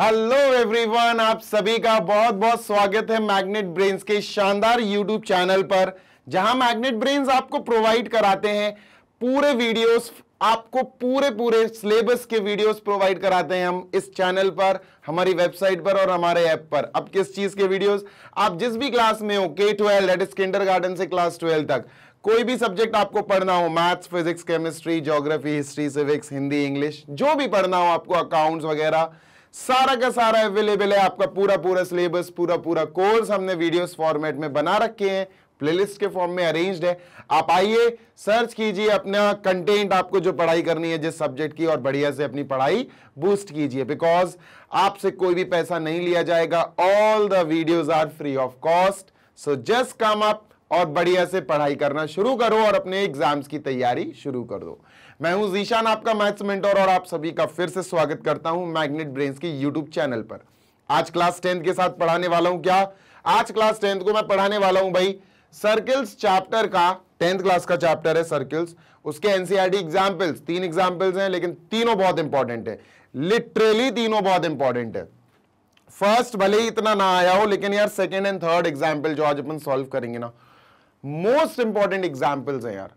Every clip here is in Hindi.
हेलो एवरीवन आप सभी का बहुत बहुत स्वागत है मैग्नेट ब्रेन्स के शानदार यूट्यूब चैनल पर जहां मैग्नेट ब्रेन्स आपको प्रोवाइड कराते हैं पूरे वीडियोस आपको पूरे पूरे सिलेबस के वीडियोस प्रोवाइड कराते हैं हम इस चैनल पर हमारी वेबसाइट पर और हमारे ऐप पर अब किस चीज के वीडियोस आप जिस भी क्लास में हो के ट्वेल्व लेट इस किंडर गार्डन से क्लास ट्वेल्व तक कोई भी सब्जेक्ट आपको पढ़ना हो maths physics chemistry geography history civics Hindi English जो भी पढ़ना हो आपको अकाउंट्स वगैरह सारा का सारा अवेलेबल है आपका पूरा पूरा सिलेबस पूरा पूरा कोर्स हमने वीडियोस फॉर्मेट में बना रखे हैं प्लेलिस्ट के फॉर्म में अरेंज्ड है आप आइए सर्च कीजिए अपना कंटेंट आपको जो पढ़ाई करनी है जिस सब्जेक्ट की और बढ़िया से अपनी पढ़ाई बूस्ट कीजिए बिकॉज आपसे कोई भी पैसा नहीं लिया जाएगा all the videos are free of cost so just come up और बढ़िया से पढ़ाई करना शुरू करो और अपने एग्जाम्स की तैयारी शुरू कर दो मैं हूं जीशान आपका मैथ्स मेंटर और आप सभी का फिर से स्वागत करता हूं मैग्नेट ब्रेन्स के यूट्यूब चैनल पर आज क्लास टेंथ के साथ पढ़ाने वाला हूं क्या आज क्लास टेंथ को मैं पढ़ाने वाला हूं भाई सर्किल्स चैप्टर का टेंथ क्लास का चैप्टर है सर्किल्स उसके एनसीआरटी एग्जाम्पल्स e तीन एग्जाम्पल्स हैं लेकिन तीनों बहुत इंपॉर्टेंट है लिटरली तीनों बहुत इंपॉर्टेंट है फर्स्ट भले ही इतना ना आया हो लेकिन यार सेकेंड एंड थर्ड एग्जाम्पल जो आज अपन सॉल्व करेंगे ना मोस्ट इंपॉर्टेंट एग्जाम्पल्स हैं यार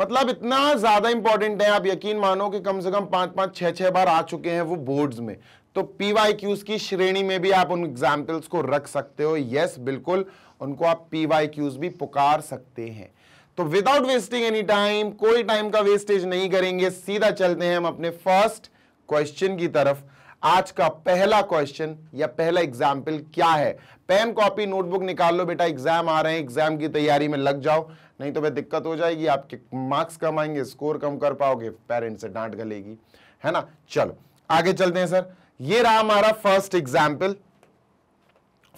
मतलब इतना ज्यादा इंपॉर्टेंट है आप यकीन मानो कि कम से कम पांच पांच छह छह बार आ चुके हैं वो बोर्ड्स में तो पीवाई क्यूज की श्रेणी में भी आप उन एग्जाम्पल्स को रख सकते हो यस बिल्कुल उनको आप पीवाई क्यूज भी पुकार सकते हैं तो विदाउट वेस्टिंग एनी टाइम कोई टाइम का वेस्टेज नहीं करेंगे सीधा चलते हैं हम अपने फर्स्ट क्वेश्चन की तरफ आज का पहला क्वेश्चन या पहला एग्जाम्पल क्या है पेन कॉपी नोटबुक निकाल लो बेटा एग्जाम आ रहे हैं एग्जाम की तैयारी में लग जाओ नहीं तो भाई दिक्कत हो जाएगी आपके मार्क्स कम आएंगे स्कोर कम कर पाओगे पेरेंट्स से डांट गलेगी है ना चलो आगे चलते हैं सर ये रहा हमारा फर्स्ट एग्जाम्पल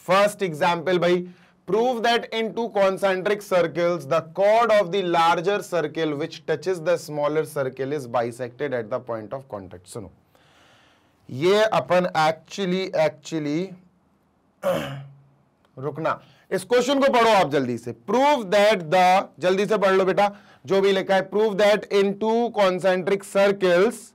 फर्स्ट एग्जाम्पल भाई prove that in two concentric circles the chord of the larger circle which touches the smaller circle is bisected at the point of contact सुनो ये अपन एक्चुअली एक्चुअली रुकना इस क्वेश्चन को पढ़ो आप जल्दी से प्रूव दैट द जल्दी से पढ़ लो बेटा जो भी लिखा है prove that in two concentric circles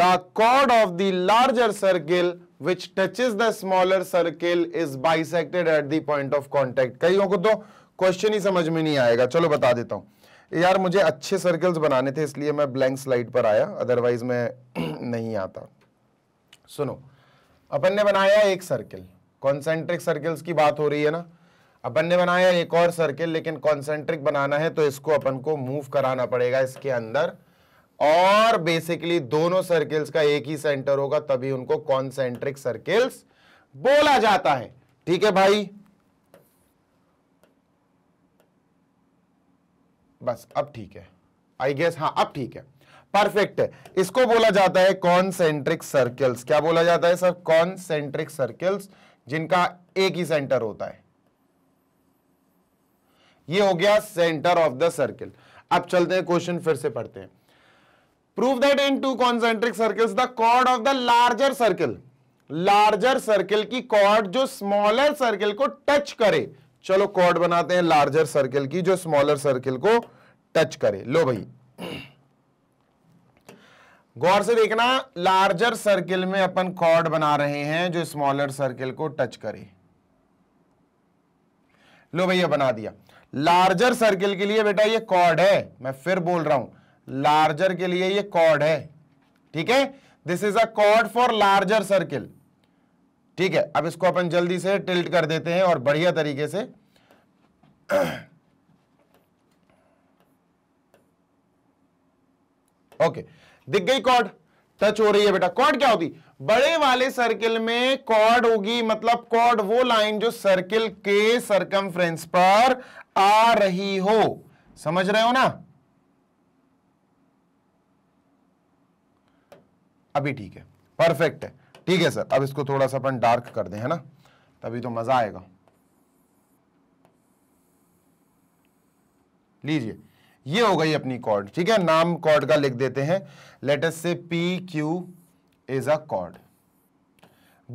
the of the larger circle which which touches the smaller circle is bisected at the point of contact कईयों को तो क्वेश्चन ही समझ में नहीं आएगा चलो बता देता हूं यार मुझे अच्छे सर्कल्स बनाने थे इसलिए मैं ब्लैंक स्लाइड पर आया अदरवाइज मैं नहीं आता सुनो अपन ने बनाया एक सर्किल कॉन्सेंट्रिक सर्किल्स की बात हो रही है ना अपन ने बनाया एक और सर्किल लेकिन कॉन्सेंट्रिक बनाना है तो इसको अपन को मूव कराना पड़ेगा इसके अंदर और बेसिकली दोनों सर्किल्स का एक ही सेंटर होगा तभी उनको कॉन्सेंट्रिक सर्किल्स बोला जाता है ठीक है भाई बस अब ठीक है आई गेस हाँ अब ठीक है परफेक्ट है इसको बोला जाता है कॉन्सेंट्रिक सर्कल्स क्या बोला जाता है सर कॉन्सेंट्रिक सर्कल्स जिनका एक ही सेंटर होता है ये हो गया सेंटर ऑफ द सर्किल अब चलते हैं क्वेश्चन फिर से पढ़ते हैं prove that in two concentric circles the chord of the larger circle larger circle की कॉर्ड जो स्मॉलर सर्किल को टच करे चलो कॉर्ड बनाते हैं लार्जर सर्किल की जो स्मॉलर सर्किल को टच करे लो भाई गौर से देखना लार्जर सर्किल में अपन कॉर्ड बना रहे हैं जो स्मॉलर सर्किल को टच करे लो भैया बना दिया लार्जर सर्किल के लिए बेटा ये कॉर्ड है मैं फिर बोल रहा हूं लार्जर के लिए ये कॉर्ड है ठीक है this is a chord for larger circle ठीक है अब इसको अपन जल्दी से टिल्ट कर देते हैं और बढ़िया तरीके से ओके दिख गई कॉर्ड टच हो रही है बेटा कॉर्ड क्या होती बड़े वाले सर्किल में कॉर्ड होगी मतलब कॉर्ड वो लाइन जो सर्किल के सरकम पर आ रही हो समझ रहे हो ना अभी ठीक है परफेक्ट है ठीक है सर अब इसको थोड़ा सा अपन डार्क कर दें है ना तभी तो मज़ा आएगा लीजिए ये हो गई अपनी कॉर्ड ठीक है नाम कॉर्ड का लिख देते हैं let's say P Q is a chord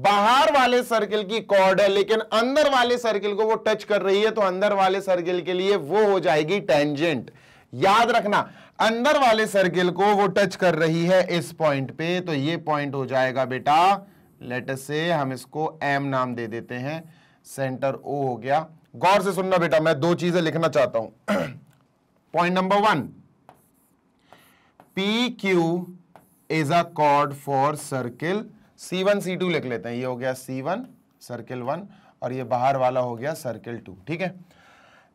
बाहर वाले सर्किल की कॉर्ड है लेकिन अंदर वाले सर्किल को वो टच कर रही है तो अंदर वाले सर्किल के लिए वो हो जाएगी टेंजेंट याद रखना अंदर वाले सर्किल को वो टच कर रही है इस पॉइंट पे तो ये पॉइंट हो जाएगा बेटा लेट से हम इसको एम नाम दे देते हैं सेंटर ओ हो गया गौर से सुनना बेटा मैं दो चीजें लिखना चाहता हूं point number one P Q is a chord for circle C one C two लिख लेते हैं ये हो गया सी वन सर्किल वन और ये बाहर वाला हो गया सर्किल टू ठीक है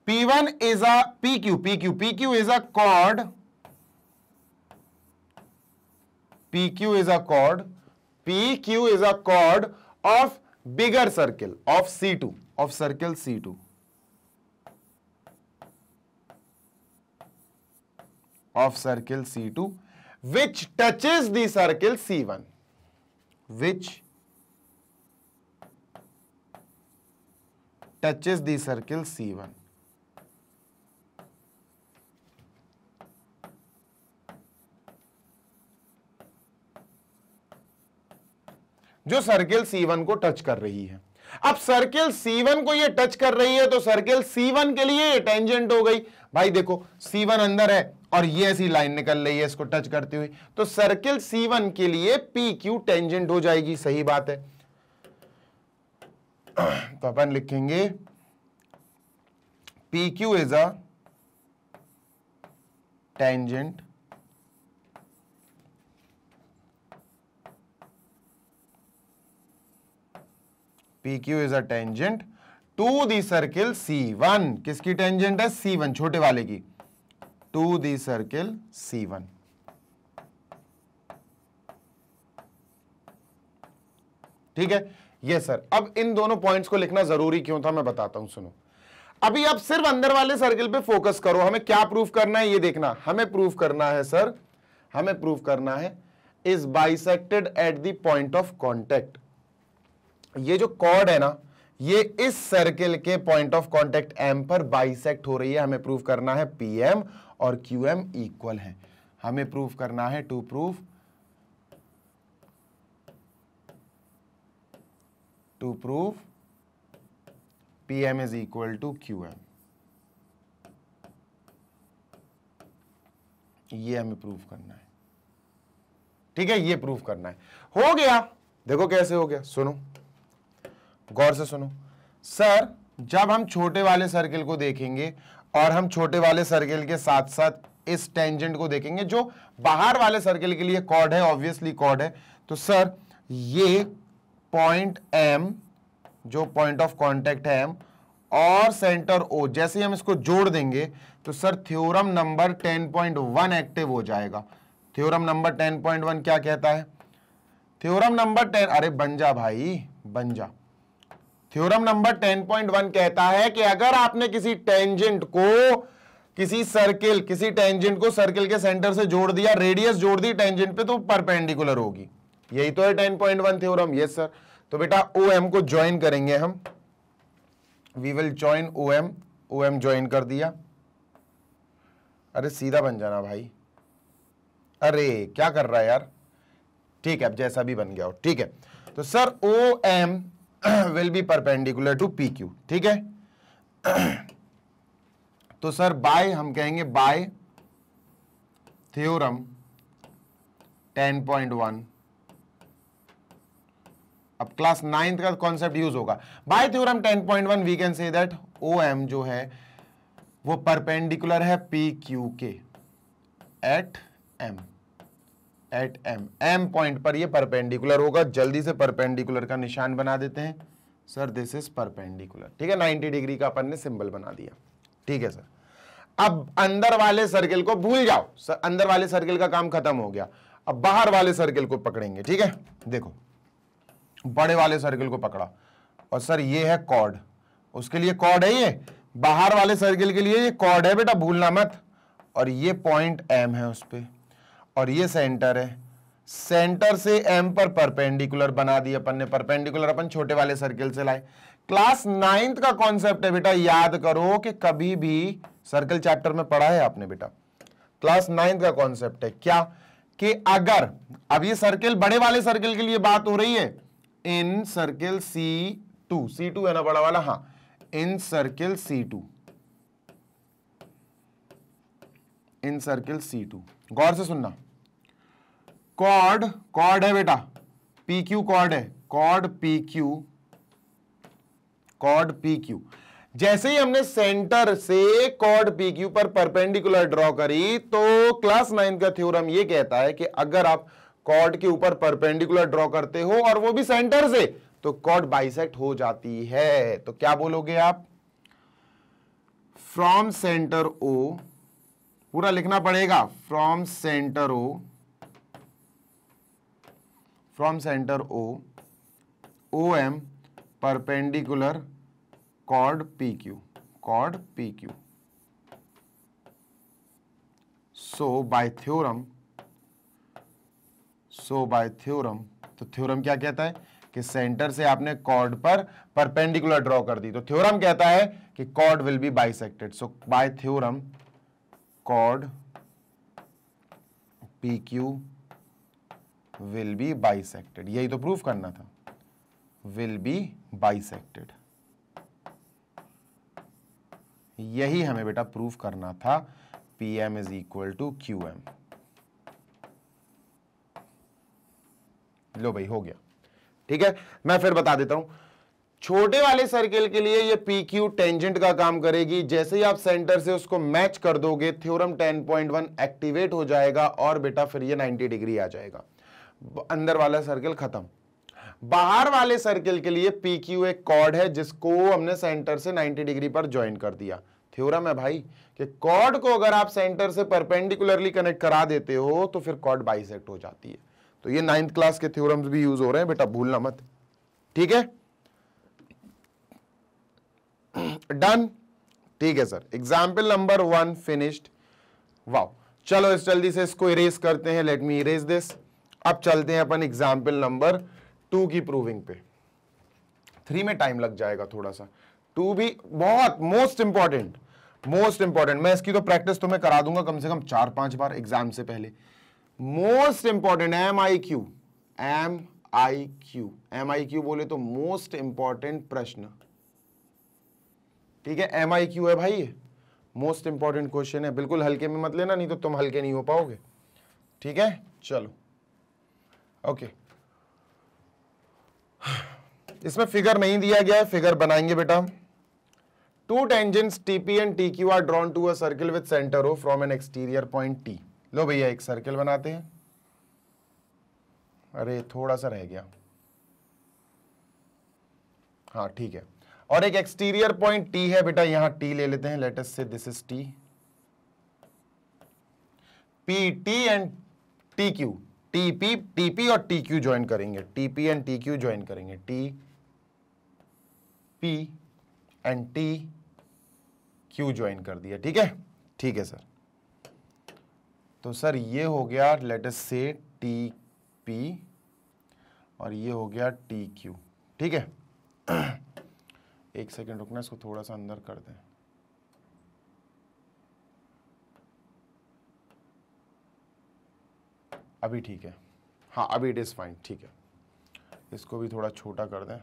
P one is a P Q P Q P Q is a chord PQ is a chord PQ is a chord of bigger circle of C2 of circle C2 of circle C2 which touches the circle C1 which touches the circle C1 जो सर्किल C1 को टच कर रही है अब सर्किल C1 को ये टच कर रही है तो सर्किल C1 के लिए टेंजेंट हो गई भाई देखो C1 अंदर है और ये ऐसी लाइन निकल रही है इसको टच करती हुई तो सर्किल C1 के लिए पी क्यू टेंजेंट हो जाएगी सही बात है तो अपन लिखेंगे P Q is a tangent PQ is a tangent to the circle C1 किसकी tangent है C1 छोटे वाले की to the circle C1 ठीक है ये सर अब इन दोनों पॉइंट्स को लिखना जरूरी क्यों था मैं बताता हूं सुनो अभी आप सिर्फ अंदर वाले सर्किल पे फोकस करो हमें क्या प्रूफ करना है ये देखना हमें प्रूफ करना है सर हमें प्रूफ करना है is bisected at the point of contact ये जो कॉर्ड है ना ये इस सर्किल के पॉइंट ऑफ कांटेक्ट एम पर बाइसेक्ट हो रही है हमें प्रूफ करना है पी एम और क्यू एम इक्वल है हमें प्रूफ करना है to proof to proof P M is equal to Q M ये हमें प्रूफ करना है ठीक है ये प्रूफ करना है हो गया देखो कैसे हो गया सुनो गौर से सुनो सर जब हम छोटे वाले सर्किल को देखेंगे और हम छोटे वाले सर्किल के साथ साथ इस टेंजेंट को देखेंगे जो बाहर वाले सर्किल के लिए कॉर्ड है ऑब्वियसली कॉर्ड है तो सर ये पॉइंट एम जो पॉइंट ऑफ कॉन्टेक्ट है एम और सेंटर ओ जैसे हम इसको जोड़ देंगे तो सर थ्योरम नंबर 10.1 एक्टिव हो जाएगा थ्योरम नंबर 10.1 क्या कहता है थ्योरम नंबर 10 अरे बन जा भाई बन जा थ्योरम नंबर 10.1 कहता है कि अगर आपने किसी टेंजेंट को किसी सर्किल किसी टेंजेंट को सर्किल के सेंटर से जोड़ दिया रेडियस जोड़ दी टेंजेंट पे तो परपेंडिकुलर होगी यही तो है 10.1 थ्योरम यस सर तो बेटा ओ एम को ज्वाइन करेंगे हम we will join O M O M join कर दिया अरे सीधा बन जाना भाई अरे क्या कर रहा है यार ठीक है अब जैसा भी बन गया हो ठीक है तो sir O M will be perpendicular to P Q ठीक है तो सर बाय हम कहेंगे बाय थ्योरम 10.1 अब क्लास नाइन्थ का कॉन्सेप्ट यूज होगा by theorem 10.1 we can say that O M जो है वो परपेंडिकुलर है पी क्यू के at M at M M point पर ये परपेंडिकुलर होगा जल्दी से परपेंडिकुलर का निशान बना देते हैं सर दिस इज परपेंडिकुलर ठीक है 90 डिग्री का अपन ने सिंबल बना दिया ठीक है सर अब अंदर वाले सर्किल को भूल जाओ सर अंदर वाले सर्किल का काम खत्म हो गया अब बाहर वाले सर्किल को पकड़ेंगे ठीक है देखो बड़े वाले सर्किल को पकड़ा और सर ये है कॉर्ड उसके लिए कॉर्ड है ये बाहर वाले सर्किल के लिए ये कॉर्ड है बेटा भूलना मत और ये पॉइंट एम है उस पर और ये सेंटर है सेंटर से एम पर परपेंडिकुलर बना दिया अपन ने परपेंडिकुलर अपन छोटे वाले सर्किल से लाए क्लास नाइन्थ का कॉन्सेप्ट है बेटा याद करो कि कभी भी सर्कल चैप्टर में पढ़ा है आपने बेटा क्लास नाइन्थ का कॉन्सेप्ट है क्या कि अगर अब ये सर्किल बड़े वाले सर्किल के लिए बात हो रही है in circle C two C two है ना बड़ा वाला हाँ in circle C two in circle C two गौर से सुनना कॉर्ड कॉर्ड है बेटा पी क्यू कॉर्ड है chord P Q chord P Q जैसे ही हमने सेंटर से कॉर्ड पी क्यू पर परपेंडिकुलर ड्रॉ करी तो क्लास नाइन का थ्योरम ये कहता है कि अगर आप कॉर्ड के ऊपर परपेंडिकुलर ड्रॉ करते हो और वो भी सेंटर से तो कॉर्ड बाइसेक्ट हो जाती है तो क्या बोलोगे आप फ्रॉम सेंटर ओ पूरा लिखना पड़ेगा from centre O from centre O O M perpendicular chord P Q chord P Q so by theorem so by theorem तो थ्योरम क्या कहता है कि सेंटर से आपने कॉर्ड पर परपेंडिकुलर ड्रॉ कर दी तो थ्योरम कहता है कि chord will be bisected so by theorem chord P Q will be bisected यही तो प्रूफ करना था विल बी बाइसेक्टेड यही हमें बेटा प्रूफ करना था P M is equal to Q M लो भाई हो गया ठीक है मैं फिर बता देता हूं छोटे वाले सर्किल के लिए ये पी क्यू टेंजेंट का काम करेगी जैसे ही आप सेंटर से उसको मैच कर दोगे थ्योरम 10.1 एक्टिवेट हो जाएगा और बेटा फिर ये 90 डिग्री आ जाएगा अंदर वाला सर्किल खत्म बाहर वाले सर्किल के लिए पी क्यू एक कॉर्ड है जिसको हमने सेंटर से 90 डिग्री पर ज्वाइन कर दिया थ्योरम है भाई कि कॉर्ड को अगर आप सेंटर से परपेंडिकुलरली कनेक्ट करा देते हो तो फिर कॉर्ड बाइसेक्ट हो जाती है तो ये नाइन्थ क्लास के थ्योरम भी यूज हो रहे हैं बेटा भूलना मत ठीक है डन ठीक है sir example number one finished wow चलो इस जल्दी से इसको इरेज करते हैं लेट मी इरेज दिस अब चलते हैं अपन एग्जाम्पल नंबर टू की प्रूविंग पे थ्री में टाइम लग जाएगा थोड़ा सा टू भी बहुत मोस्ट इंपॉर्टेंट मोस्ट इंपॉर्टेंट मैं इसकी तो प्रैक्टिस तुम्हें करा दूंगा कम से कम चार पांच बार एग्जाम से पहले most important M I Q M I Q M I Q बोले तो मोस्ट इंपॉर्टेंट प्रश्न ठीक है एम आई क्यू है भाई मोस्ट इंपॉर्टेंट क्वेश्चन है बिल्कुल हल्के में मत लेना नहीं तो तुम हल्के नहीं हो पाओगे ठीक है चलो ओके इसमें फिगर नहीं दिया गया है फिगर बनाएंगे बेटा two tangents and T Q are drawn to a circle with centre O from an exterior point T लो भैया एक सर्किल बनाते हैं अरे थोड़ा सा रह गया हाँ ठीक है और एक एक्सटीरियर पॉइंट टी है बेटा यहां टी ले लेते हैं let's say this is T P T and T Q TP TP और टी क्यू ज्वाइन करेंगे TP and T Q join करेंगे T P and T Q join कर दिया ठीक है ठीक है सर तो सर ये हो गया लेटेस्ट से टी पी और ये हो गया टी क्यू ठीक है एक सेकेंड रुकना इसको थोड़ा सा अंदर कर दें अभी ठीक है हाँ अभी इट इज़ फाइन ठीक है इसको भी थोड़ा छोटा कर दें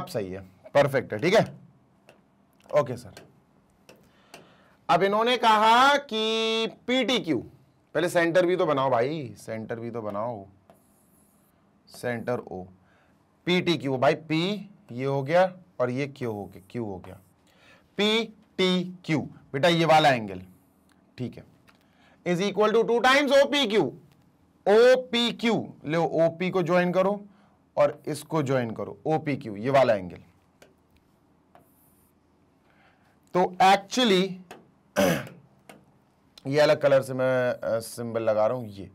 अब सही है परफेक्ट है ठीक है ओके सर अब इन्होंने कहा कि पीटी क्यू पहले सेंटर भी तो बनाओ भाई सेंटर भी तो बनाओ सेंटर ओ पीटी क्यू भाई पी ये हो गया और ये क्यू हो गया क्यू हो गया पी टी क्यू बेटा ये वाला एंगल ठीक है is equal to two times OPQ OPQ ओपी क्यू ले ओपी को ज्वाइन करो और इसको ज्वाइन करो ओपी क्यू ये वाला एंगल तो एक्चुअली ये अलग कलर से मैं सिंबल लगा रहा हूं ये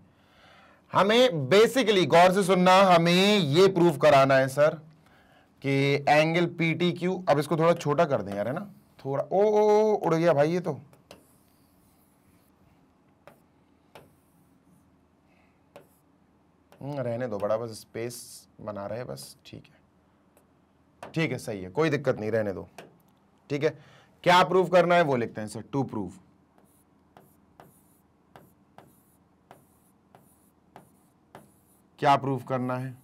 हमें बेसिकली गौर से सुनना हमें ये प्रूव कराना है सर कि एंगल पी टी क्यू अब इसको थोड़ा छोटा कर दें यार है ना थोड़ा ओ, ओ, ओ उड़ गया भाई ये तो हम्म, रहने दो बड़ा बस स्पेस बना रहे बस ठीक है ठीक है सही है कोई दिक्कत नहीं रहने दो ठीक है क्या प्रूफ करना है वो लिखते हैं सर टू प्रूफ क्या प्रूफ करना है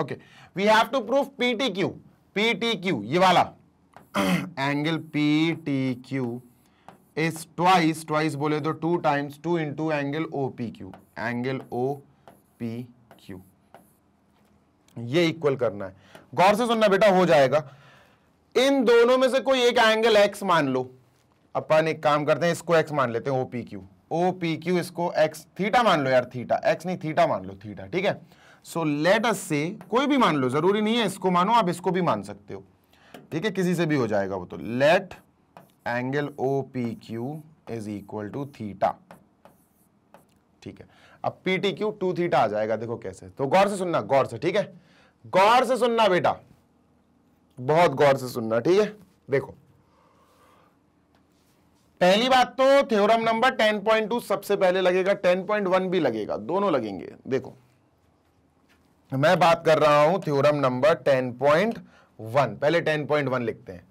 okay we have to proof PT Q PT Q ये वाला angle PT Q is twice twice बोले तो two times two into angle O P Q angle O P Q ये इक्वल करना है गौर से सुनना बेटा हो जाएगा इन दोनों में से कोई एक एंगल एक्स मान लो अपन एक काम करते हैं इसको एक्स मान लेते हैं O P Q O P Q इसको एक्स थीटा मान लो यार थीटा एक्स नहीं थीटा मान लो थीटा ठीक है सो लेट अस से कोई भी मान लो जरूरी नहीं है इसको मानो आप इसको भी मान सकते हो ठीक है किसी से भी हो जाएगा वो तो let angle O P Q is equal to theta ठीक है अब P T Q two theta आ जाएगा देखो कैसे तो गौर से सुनना गौर से ठीक है गौर से सुनना बेटा बहुत गौर से सुनना ठीक है देखो पहली बात तो थ्योरम नंबर 10.2 सबसे पहले लगेगा 10.1 भी लगेगा दोनों लगेंगे देखो मैं बात कर रहा हूं थ्योरम नंबर 10.1 पहले 10.1 लिखते हैं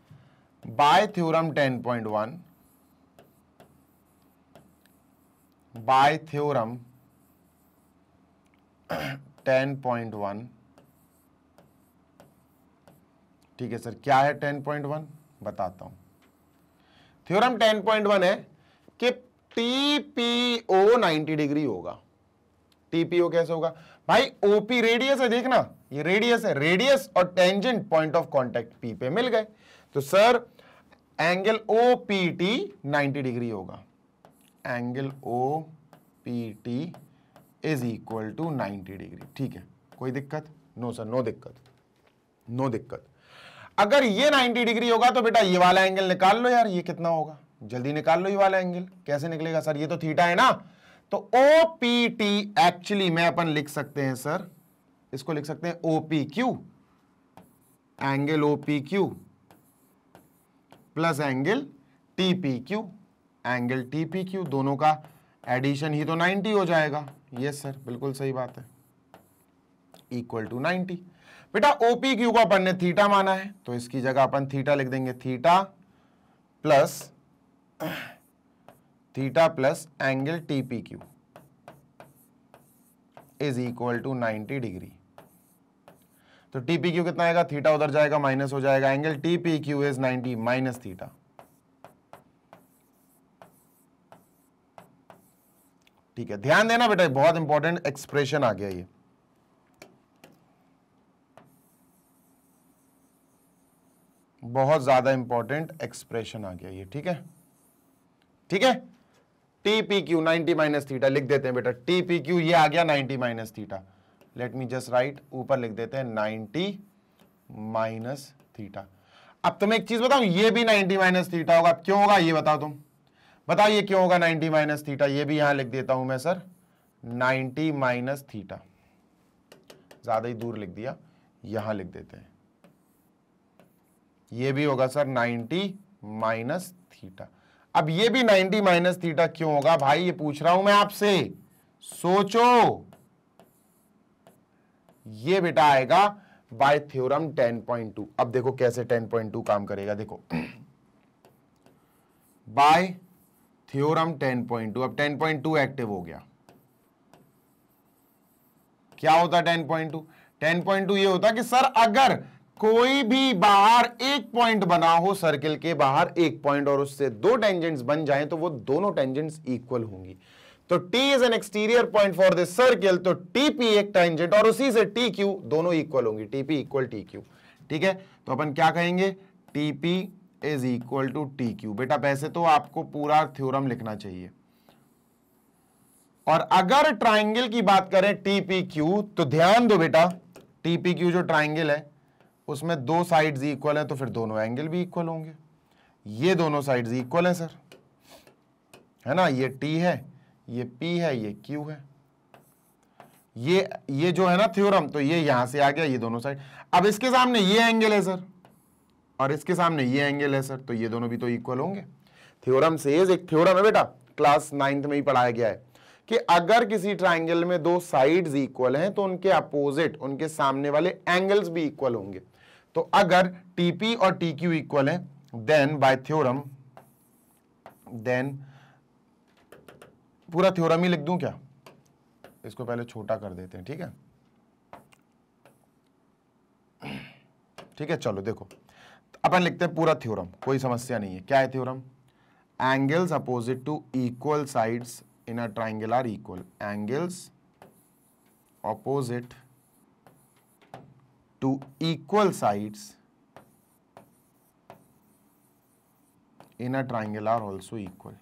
by theorem 10.1 by theorem 10.1 ठीक है सर क्या है 10.1 बताता हूं थ्योरम 10.1 है कि टीपीओ 90 डिग्री होगा टीपीओ कैसे होगा भाई ओपी रेडियस है देखना ये रेडियस है रेडियस और tangent point of contact P पे मिल गए तो sir angle O P T ninety degree होगा angle O P T is equal to ninety degree ठीक है कोई दिक्कत नो सर नो दिक्कत नो दिक्कत अगर ये 90 डिग्री होगा तो बेटा ये वाला एंगल निकाल लो यार ये कितना होगा जल्दी निकाल लो ये वाला एंगल कैसे निकलेगा सर ये तो थीटा है ना तो ओ पी टी एक्चुअली में अपन लिख सकते हैं सर इसको लिख सकते हैं O P Q angle O P Q plus angle T P Q angle T P Q दोनों का एडिशन ही तो 90 हो जाएगा यस सर बिल्कुल सही बात है इक्वल टू 90 बेटा ओपी क्यू को अपन ने थीटा माना है तो इसकी जगह अपन थीटा लिख देंगे theta plus theta plus angle T P Q is equal to 90 degree तो टी पी क्यू कितना आएगा थीटा उधर जाएगा माइनस हो जाएगा angle T P Q is ninety minus theta ठीक है ध्यान देना बेटा बहुत इंपॉर्टेंट एक्सप्रेशन आ गया ये बहुत ज्यादा इंपॉर्टेंट एक्सप्रेशन आ गया ये ठीक है ठीक है TP Q ninety minus theta लिख देते हैं बेटा टीपी क्यू ये आ गया ninety minus theta let me just write ऊपर लिख देते हैं नाइनटी माइनस थीटा अब तुम्हें एक चीज बताऊं ये भी नाइनटी माइनस थीटा होगा क्यों होगा ये बताओ तुम बताओ ये क्यों होगा नाइनटी माइनस थीटा ये भी यहां लिख देता हूं मैं सर नाइनटी माइनस थीटा ज्यादा ही दूर लिख दिया यहां लिख देते हैं ये भी होगा सर नाइन्टी माइनस थीटा अब ये भी नाइनटी माइनस थीटा क्यों होगा भाई ये पूछ रहा हूं मैं आपसे सोचो ये बेटा आएगा बाय थ्योरम 10.2 अब देखो कैसे 10.2 काम करेगा देखो बाय थ्योरम 10.2 अब 10.2 एक्टिव हो गया क्या होता 10.2 10.2 ये होता कि सर अगर कोई भी बाहर एक पॉइंट बना हो सर्किल के बाहर एक पॉइंट और उससे दो टेंजेंट्स बन जाएं तो वो दोनों टेंजेंट्स इक्वल होंगी तो T is an exterior point for this circle तो TP एक टेंजेंट और उसी से TQ दोनों इक्वल होंगी TP इक्वल TQ ठीक है तो अपन क्या कहेंगे TP is equal to TQ बेटा वैसे तो आपको पूरा थ्योरम लिखना चाहिए और अगर ट्राइंगल की बात करें TPQ तो ध्यान दो बेटा TPQ जो ट्राइंगल है उसमें दो साइड्स इक्वल है तो फिर दोनों एंगल भी इक्वल होंगे ये दोनों साइड्स इक्वल है सर है ना ये टी है ये P है ये Q है ये ये जो है ना थ्योरम तो ये यहां से आ गया ये दोनों साइड अब इसके सामने ये एंगल है सर और इसके सामने ये एंगल है सर तो ये दोनों भी तो इक्वल होंगे थ्योरम से एक थ्योरम है बेटा क्लास नाइन्थ में ही पढ़ाया गया है कि अगर किसी ट्राइंगल में दो साइड्स इक्वल हैं तो उनके अपोजिट उनके सामने वाले एंगल्स भी इक्वल होंगे तो अगर टीपी और क्यू इक्वल है देन बाय थ्योरम देन पूरा थ्योरम ही लिख दूं क्या इसको पहले छोटा कर देते हैं ठीक है ठीक है चलो देखो अपन लिखते हैं पूरा थ्योरम कोई समस्या नहीं है क्या है theorem angles opposite to equal sides in a triangle are equal angles opposite to equal sides in a triangle are also equal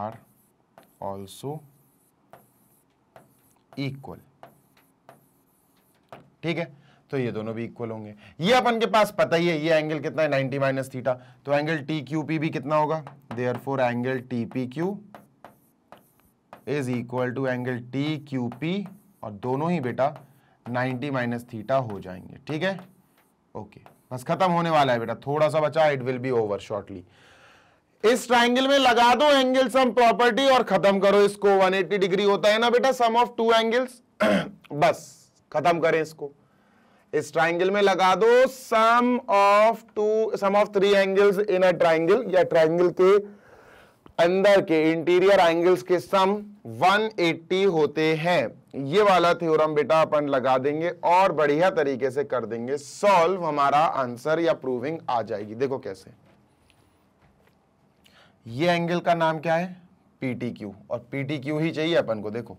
are also equal ठीक है तो ये दोनों भी इक्वल होंगे ये अपन के पास पता ही है ये एंगल कितना है 90 माइनस थीटा तो एंगल टी क्यू पी भी कितना होगा therefore angle T P Q is equal to angle T Q P और दोनों ही बेटा 90 माइनस थीटा हो जाएंगे ठीक है ओके बस खत्म होने वाला है बेटा थोड़ा सा बचा it will be over shortly इस ट्राइंगल में लगा दो एंगल सम प्रॉपर्टी और खत्म करो इसको 180 डिग्री होता है ना बेटा सम ऑफ टू एंगल्स बस खत्म करें इसको इस ट्राइंगल में लगा दो sum of two sum of three angles in a triangle या ट्राइंगल के अंदर के इंटीरियर एंगल्स के सम 180 होते हैं ये वाला थ्योरम बेटा अपन लगा देंगे और बढ़िया तरीके से कर देंगे सॉल्व हमारा आंसर या प्रूविंग आ जाएगी देखो कैसे ये एंगल का नाम क्या है पीटी क्यू और पीटी क्यू ही चाहिए अपन को देखो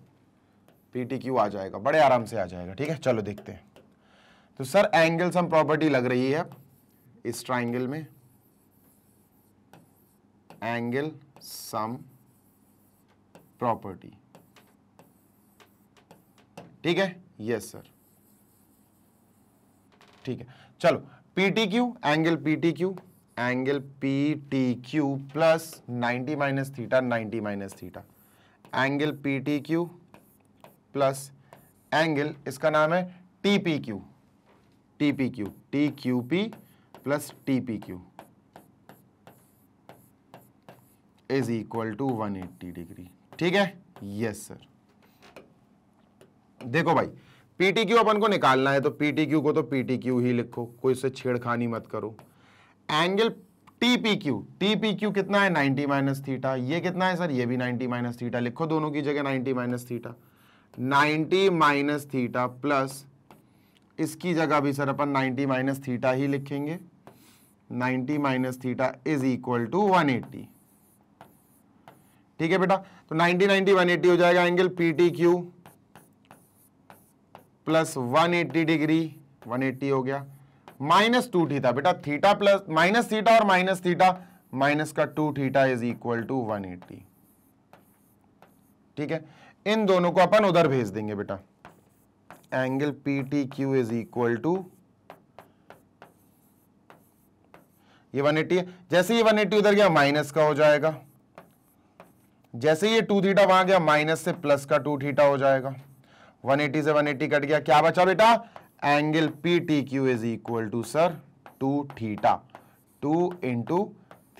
पीटी क्यू आ जाएगा बड़े आराम से आ जाएगा ठीक है चलो देखते हैं तो सर एंगल सम प्रॉपर्टी लग रही है इस ट्राइंगल में एंगल सम प्रॉपर्टी ठीक है यस सर ठीक है चलो PT Q angle PT Q angle P T Q plus ninety minus theta ninety minus theta angle P T Q plus angle इसका नाम है T P Q T P Q T Q P plus T P Q is equal to one eighty degree ठीक है यस सर देखो भाई पीटी क्यू अपन को निकालना है तो पीटी क्यू को तो पीटी क्यू ही लिखो कोई से छेड़खानी मत करो एंगल TPQ, TPQ कितना है 90 माइनस थीटा ये कितना है सर ये भी 90 माइनस थीटा लिखो दोनों की जगह 90 minus theta 90 minus theta plus इसकी जगह भी सर अपन 90 माइनस थीटा ही लिखेंगे 90 minus theta is equal to 180 ठीक है बेटा तो 90 90 180 हो जाएगा एंगल PTQ प्लस 180 डिग्री 180 हो गया माइनस टू थीटा बेटा थीटा प्लस माइनस थीटा और माइनस थीटा माइनस का two theta is equal to one eighty ठीक है इन दोनों को अपन उधर भेज देंगे बेटा angle P T Q is equal to ये 180 है जैसे ये 180 उधर गया माइनस का हो जाएगा जैसे ये टू थीटा वहां गया माइनस से प्लस का टू थीटा हो जाएगा 180 से 180 कट गया क्या बचा बेटा angle P T Q is equal to sir two theta two into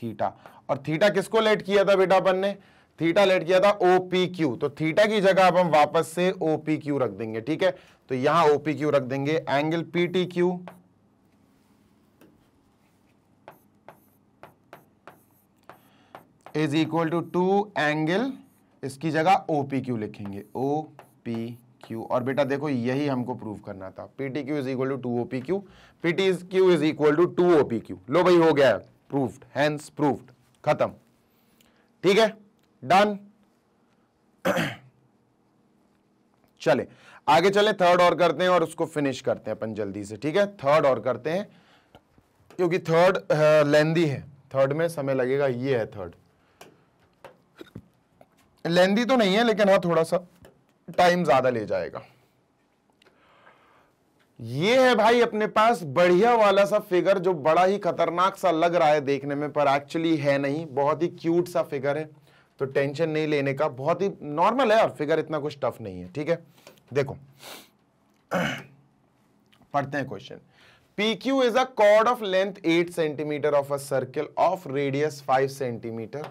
theta और थीटा किसको लेट किया था बेटा अपन ने थीटा लेट किया था ओपी क्यू तो थीटा की जगह अब हम वापस से ओपी क्यू रख देंगे ठीक है तो यहां ओ पी क्यू रख देंगे angle P T Q is equal to two angle इसकी जगह ओपी क्यू लिखेंगे ओ पी क्यू और बेटा देखो यही हमको प्रूव करना था P T Q is equal to two O P Q P T Q is equal to two O P Q लो भाई हो गया प्रूफ्ड हैंस प्रूफ्ड खत्म ठीक है डन चले आगे चले थर्ड और करते हैं और उसको फिनिश करते हैं अपन जल्दी से ठीक है थर्ड और करते हैं क्योंकि थर्ड लेंदी है थर्ड में समय लगेगा ये है थर्ड लेंदी तो नहीं है लेकिन हाँ थोड़ा सा टाइम ज्यादा ले जाएगा ये है भाई अपने पास बढ़िया वाला सा फिगर जो बड़ा ही खतरनाक सा लग रहा है देखने में पर एक्चुअली है नहीं बहुत ही क्यूट सा फिगर है तो टेंशन नहीं लेने का बहुत ही नॉर्मल है और फिगर इतना कुछ टफ नहीं है ठीक है देखो पढ़ते हैं question P Q is a chord of length eight centimetre of a circle of radius five centimetre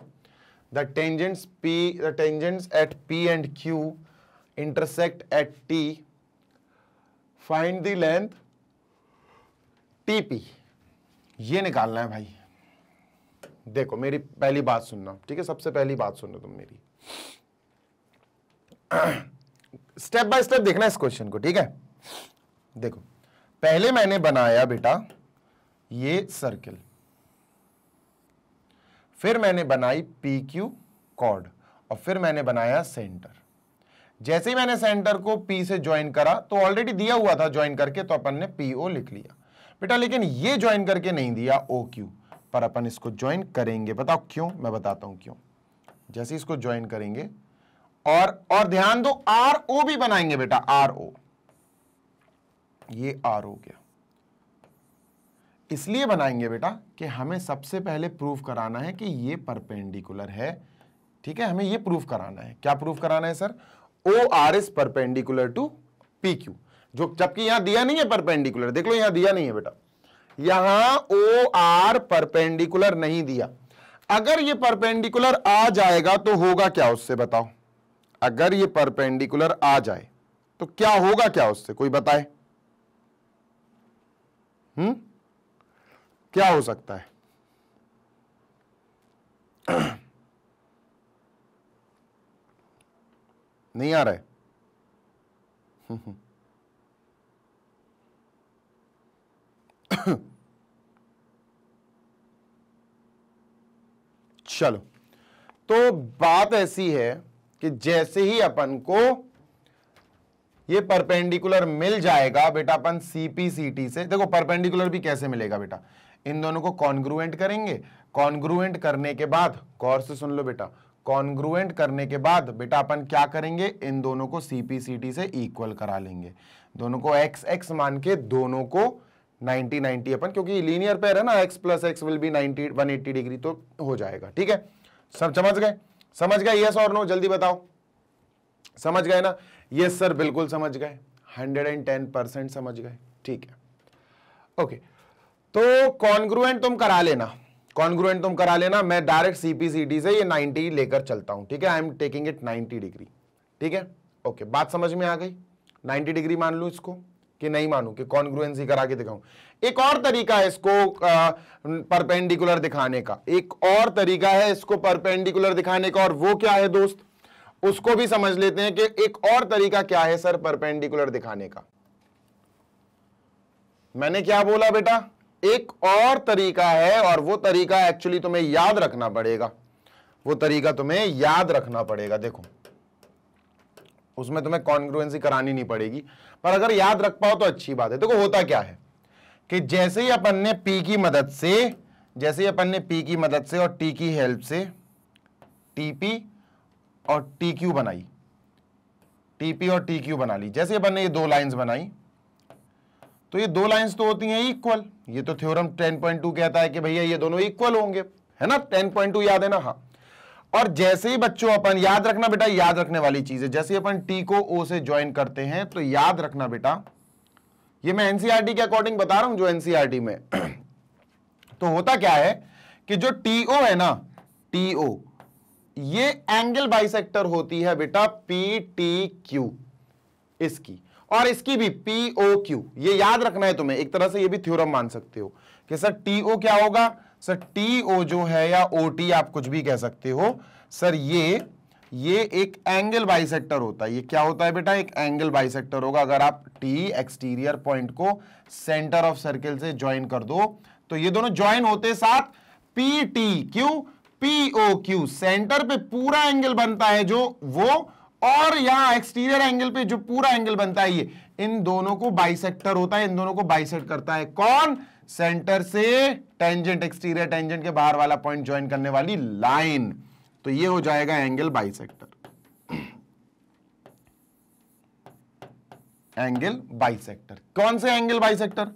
the tangents P the tangents at P and Q intersect at T, find the length TP. ये निकालना है भाई देखो मेरी पहली बात सुनना ठीक है सबसे पहली बात सुनना तुम मेरी स्टेप बाय स्टेप देखना इस क्वेश्चन को ठीक है देखो पहले मैंने बनाया बेटा ये सर्किल फिर मैंने बनाई पी क्यू कॉर्ड और फिर मैंने बनाया सेंटर जैसे ही मैंने सेंटर को P से ज्वाइन करा तो ऑलरेडी दिया हुआ था ज्वाइन करके तो अपन ने PO लिख लिया बेटा लेकिन ये ज्वाइन करके नहीं दिया OQ पर अपन इसको ज्वाइन करेंगे बताओ क्यों मैं बताता हूं क्यों जैसे इसको ज्वाइन करेंगे और और ध्यान दो आर ओ भी बनाएंगे बेटा आर ओ ये आर हो गया इसलिए बनाएंगे बेटा कि हमें सबसे पहले प्रूफ कराना है कि ये परपेंडिकुलर है ठीक है हमें ये प्रूफ कराना है क्या प्रूफ कराना है sir O R is perpendicular to P Q जो जबकि यहां दिया नहीं है परपेंडिकुलर देख लो यहां दिया नहीं है बेटा यहां ओ आर परपेंडिकुलर नहीं दिया अगर ये परपेंडिकुलर आ जाएगा तो होगा क्या उससे बताओ अगर ये परपेंडिकुलर आ जाए तो क्या होगा क्या उससे कोई बताए हम्म क्या हो सकता है नहीं आ रहा है चलो तो बात ऐसी है कि जैसे ही अपन को ये परपेंडिकुलर मिल जाएगा बेटा अपन सीपीसीटी से देखो परपेंडिकुलर भी कैसे मिलेगा बेटा इन दोनों को कॉन्ग्रुएंट करेंगे कॉन्ग्रुएंट करने के बाद गौर से सुन लो बेटा कॉन्ग्रुएंट करने के बाद बेटा अपन क्या करेंगे इन दोनों को सीपीसीटी से इक्वल करा लेंगे दोनों को एक्स एक्स मान के दोनों को 90 90 अपन क्योंकि लीनियर पेर है ना X plus X will be 90 180 degree तो हो जाएगा ठीक है सब समझ गए समझ गए यस और नो जल्दी बताओ समझ गए ना यस सर बिल्कुल समझ गए हंड्रेड समझ गए ठीक है ओके तो कॉन्ग्रुएंट तुम करा लेना कॉन्ग्रुएंट तुम करा लेना मैं डायरेक्ट सीपीसीडी से ये 90 लेकर चलता हूं ठीक है I am taking it 90 degree ठीक है ओके बात समझ में आ गई 90 डिग्री मान लू इसको कि नहीं मानू कि कॉन्ग्रुएंसी करा के दिखाऊं एक और तरीका है इसको परपेंडिकुलर दिखाने का एक और तरीका है इसको परपेंडिकुलर दिखाने का और वो क्या है दोस्त उसको भी समझ लेते हैं कि एक और तरीका क्या है सर परपेंडिकुलर दिखाने का मैंने क्या बोला बेटा एक और तरीका है और वो तरीका एक्चुअली तुम्हें याद रखना पड़ेगा वो तरीका तुम्हें याद रखना पड़ेगा देखो उसमें तुम्हें कॉन्ग्रुएंसी करानी नहीं पड़ेगी पर अगर याद रख पाओ तो अच्छी बात है देखो होता क्या है कि जैसे ही अपन ने पी की मदद से जैसे ही अपन ने पी की मदद से और टी की हेल्प से टीपी और टी क्यू बनाई टीपी और टी क्यू बना ली जैसे अपन ने ये दो लाइंस बनाई तो ये दो लाइंस तो होती हैं इक्वल ये तो थ्योरम 10.2 कहता है कि भैया ये दोनों इक्वल होंगे है ना 10.2 याद है ना हाँ और जैसे ही बच्चों अपन याद रखना बेटा याद रखने वाली चीज है जैसे अपन टी को ओ से ज्वाइन करते हैं तो याद रखना बेटा ये मैं एनसीआरटी e के अकॉर्डिंग बता रहा हूं जो एनसीआरटी e में तो होता क्या है कि जो टीओ है ना टीओ ये एंगल बाइसेक्टर होती है बेटा पी टी क्यू इसकी और इसकी भी पीओ क्यू ये याद रखना है तुम्हें एक तरह से ये भी थ्योरम मान सकते हो कि सर टीओ क्या होगा सर टीओ जो है या ओटी आप कुछ भी कह सकते हो सर ये ये एक एंगल बाइसेक्टर होता है ये क्या होता है बेटा एक एंगल बाइसेक्टर होगा अगर आप टी एक्सटीरियर पॉइंट को सेंटर ऑफ सर्किल से ज्वाइन कर दो तो ये दोनों ज्वाइन होते साथ P T Q PO Q centre पे पूरा एंगल बनता है जो वो और यहां एक्सटीरियर एंगल पे जो पूरा एंगल बनता है ये इन दोनों को बाइसेक्टर होता है इन दोनों को बाइसेक्ट करता है कौन सेंटर से टेंजेंट एक्सटीरियर टेंजेंट के बाहर वाला पॉइंट ज्वाइन करने वाली लाइन तो ये हो जाएगा एंगल बाइसेक्टर एंगल बाइसेक्टर कौन से एंगल बाइसेक्टर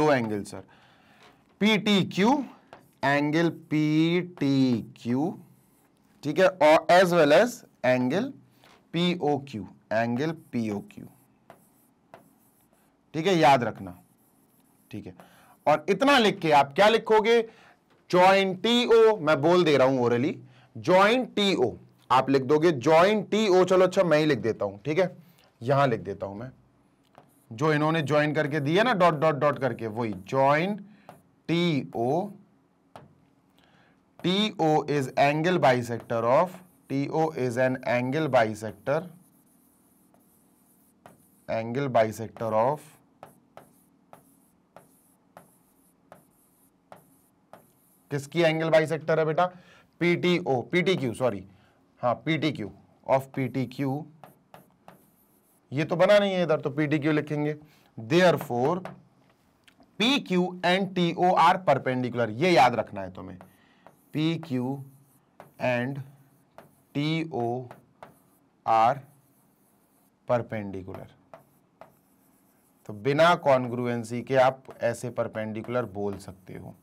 दो angle sir PT Q angle PT Q ठीक है और as well as angle PO Q angle PO Q ठीक है याद रखना ठीक है और इतना लिख के आप क्या लिखोगे ज्वाइन ओ मैं बोल दे रहा हूं ओरली ज्वाइन ओ आप लिख दोगे ज्वाइन ओ चलो अच्छा मैं ही लिख देता हूं ठीक है यहां लिख देता हूं मैं जो इन्होंने ज्वाइन करके दिया ना डॉट डॉट डॉट करके वही join T O T O is angle bisector of TO is an angle bisector angle bisector of किसकी एंगल बाइसेक्टर है बेटा पीटीओ पीटी क्यू सॉरी हाँ क्यू ऑफ पीटी क्यू ये तो बना नहीं है इधर तो पीटी क्यू लिखेंगे therefore P Q and T O are perpendicular ये याद रखना है तुम्हें P Q and T O are perpendicular तो बिना कॉन्ग्रुएंसी के आप ऐसे परपेंडिकुलर बोल सकते हो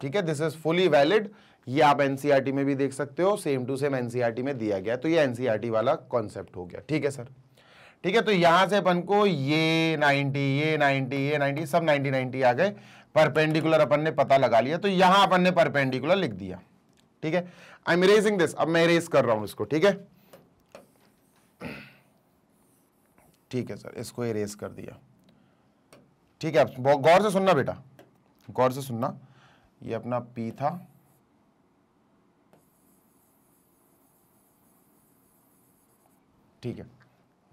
ठीक है दिस इज फुली वैलिड ये आप एनसीईआरटी e में भी देख सकते हो सेम टू सेम एनसीईआरटी में दिया गया तो ये एनसीईआरटी e वाला कॉन्सेप्ट हो गया ठीक है सर ठीक है तो यहां से अपन को ये 90 ये 90 ये 90 सब 90 90 आ गए परपेंडिकुलर अपन ने पता लगा लिया तो यहां अपन ने परपेंडिकुलर लिख दिया ठीक है आई एम इरेजिंग दिस अब मैं इरेज कर रहा हूं इसको ठीक है ठीक है सर इसको इरेज कर दिया ठीक है अब गौर से सुनना बेटा गौर से सुनना ये अपना पी था ठीक है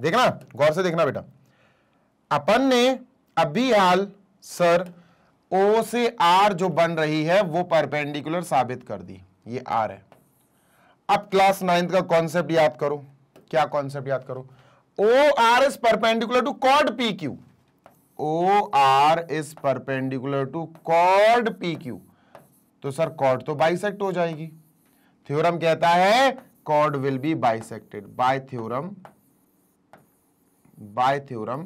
देखना गौर से देखना बेटा अपन ने अभी हाल सर ओ से आर जो बन रही है वो परपेंडिकुलर साबित कर दी ये आर है अब क्लास नाइन्थ का कॉन्सेप्ट याद करो क्या कॉन्सेप्ट याद करो ओ R is perpendicular to code P Q O R is perpendicular to code P Q तो सर कॉड तो बाइसेक्ट हो जाएगी थ्योरम कहता है code will be bisected by theorem by theorem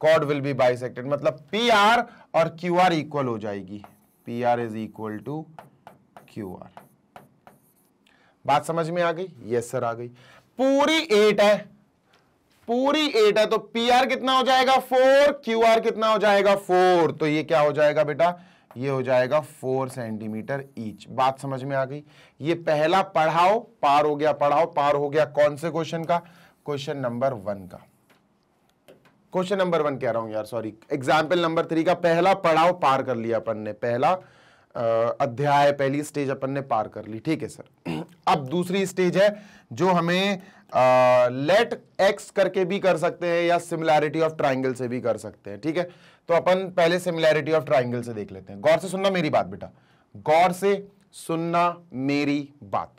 code will be bisected मतलब पी आर और क्यू आर इक्वल हो जाएगी P R is equal to Q R बात समझ में आ गई यस सर आ गई पूरी एट है पूरी एट है तो पी आर कितना हो जाएगा फोर क्यू आर कितना हो जाएगा फोर तो ये क्या हो जाएगा बेटा ये हो जाएगा फोर सेंटीमीटर ईच बात समझ में आ गई ये पहला पढ़ाओ पार हो गया पढ़ाओ पार हो गया कौन से क्वेश्चन का क्वेश्चन नंबर वन का क्वेश्चन नंबर वन कह रहा हूं यार सॉरी एग्जाम्पल नंबर थ्री का पहला पढ़ाओ पार कर लिया अपन ने पहला अध्याय पहली स्टेज अपन ने पार कर ली ठीक है सर अब दूसरी स्टेज है जो हमें लेट एक्स करके भी कर सकते हैं या सिमिलैरिटी ऑफ ट्राइंगल से भी कर सकते हैं ठीक है तो अपन पहले सिमिलैरिटी ऑफ ट्राइंगल से देख लेते हैं गौर से सुनना मेरी बात बेटा गौर से सुनना मेरी बात